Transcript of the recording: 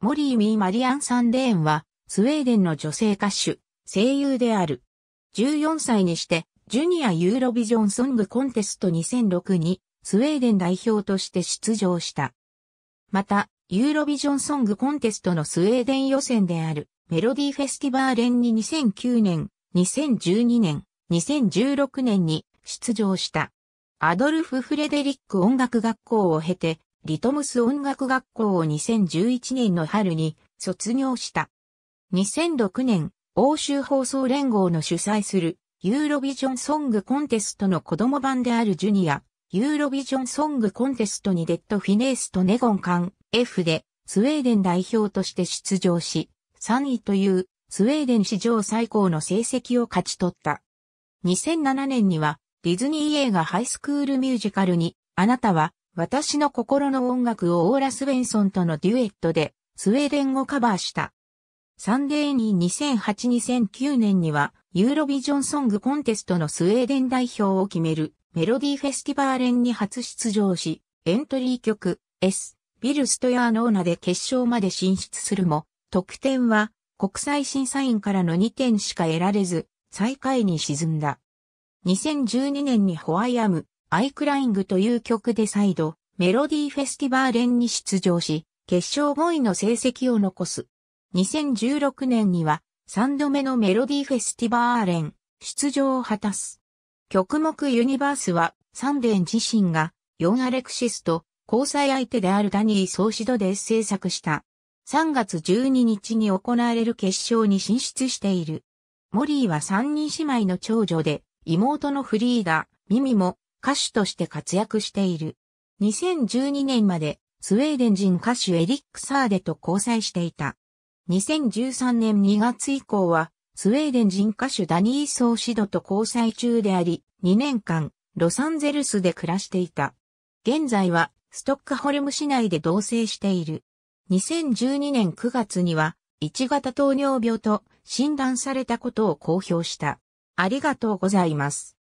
モリー・ミー・マリアン・サンデーンは、スウェーデンの女性歌手、声優である。14歳にして、ジュニア・ユーロビジョン・ソング・コンテスト2006に、スウェーデン代表として出場した。また、ユーロビジョン・ソング・コンテストのスウェーデン予選である、メロディ・フェスティバーレンに2009年、2012年、2016年に出場した。アドルフ・フレデリック音楽学校を経て、リトムス音楽学校を2011年の春に卒業した。2006年、欧州放送連合の主催するユーロビジョンソングコンテストの子供版であるジュニア、ユーロビジョンソングコンテストにデッドフィネースとネゴンカン F でスウェーデン代表として出場し、3位というスウェーデン史上最高の成績を勝ち取った。2007年にはディズニー映画ハイスクールミュージカルにあなたは私の心の音楽をオーラ・スウェンソンとのデュエットで、スウェーデン語カバーした。サンデーに2008-2009年には、ユーロビジョンソングコンテストのスウェーデン代表を決めるメロディーフェスティバーレンに初出場し、エントリー曲 S、ビルストヤーノーナで決勝まで進出するも、得点は国際審査員からの2点しか得られず、最下位に沈んだ。2012年にホワイアム、アイクライングという曲で再度、メロディーフェスティバー連に出場し、決勝5位の成績を残す。2016年には、3度目のメロディーフェスティバー連、出場を果たす。曲目ユニバースは、サンデン自身が、ヨン・アレクシスと、交際相手であるダニー・ソーシドで制作した。3月12日に行われる決勝に進出している。モリーは3人姉妹の長女で、妹のフリーダ、ミミも、歌手として活躍している。2012年までスウェーデン人歌手エリック・サーデと交際していた。2013年2月以降はスウェーデン人歌手ダニー・ソーシドと交際中であり、2年間ロサンゼルスで暮らしていた。現在はストックホルム市内で同棲している。2012年9月には1型糖尿病と診断されたことを公表した。ありがとうございます。